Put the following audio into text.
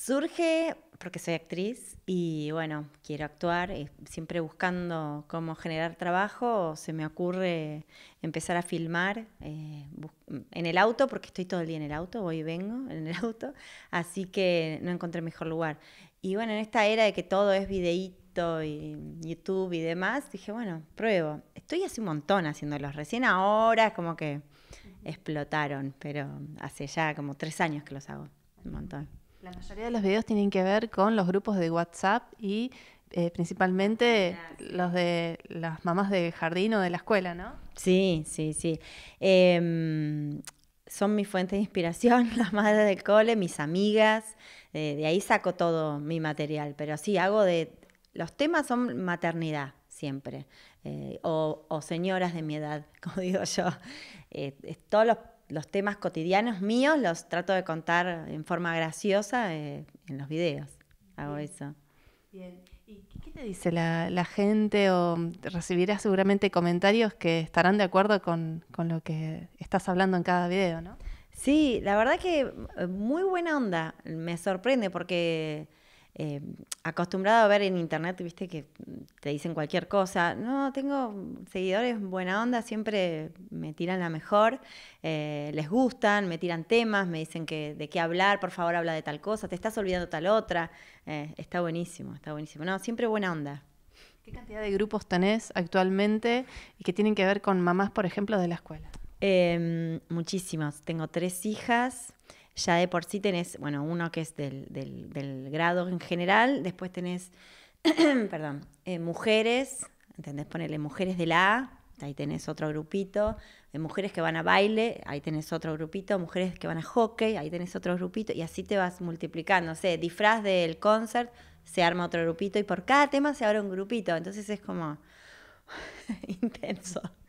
Surge porque soy actriz y bueno, quiero actuar, y eh, siempre buscando cómo generar trabajo, se me ocurre empezar a filmar eh, en el auto, porque estoy todo el día en el auto, voy y vengo en el auto, así que no encontré mejor lugar. Y bueno, en esta era de que todo es videíto y YouTube y demás, dije, bueno, pruebo. Estoy hace un montón haciéndolos, recién ahora es como que explotaron, pero hace ya como tres años que los hago, un montón. La mayoría de los videos tienen que ver con los grupos de WhatsApp y eh, principalmente los de las mamás de jardín o de la escuela, ¿no? Sí, sí, sí. Em, son mi fuente de inspiración, las madres del cole, mis amigas, eh, de ahí saco todo mi material, pero sí, hago de... Los temas son maternidad siempre, eh, o, o, señoras de mi edad, como digo yo. todos los los temas cotidianos míos los trato de contar en forma graciosa eh, en los videos. Hago eso. Bien. ¿Y qué te dice la, gente? O recibirás seguramente comentarios que estarán de acuerdo con, con, lo que estás hablando en cada video, ¿no? Sí, la verdad que eh, muy buena onda. Me sorprende porque Em, acostumbrado a ver en internet, viste, que te dicen cualquier cosa. No, tengo seguidores buena onda, siempre me tiran la mejor, eh, les gustan, me tiran temas, me dicen que de qué hablar, por favor habla de tal cosa, te estás olvidando tal otra. Eh, está buenísimo, está buenísimo. No, siempre buena onda. ¿Qué cantidad de grupos tenés actualmente y que tienen que ver con mamás, por ejemplo, de la escuela? Em, muchísimos. Tengo tres hijas, ya de por sí tenés, bueno, uno que es del, del, grado en general, después tenés, perdón, eh, mujeres, ¿entendés? Ponerle mujeres de la A, ahí tenés otro grupito, eh, mujeres que van a baile, ahí tenés otro grupito, mujeres que van a hockey, ahí tenés otro grupito, y así te vas multiplicando, o sea, disfraz del concert, se arma otro grupito, y por cada tema se abre un grupito, entonces es como intenso.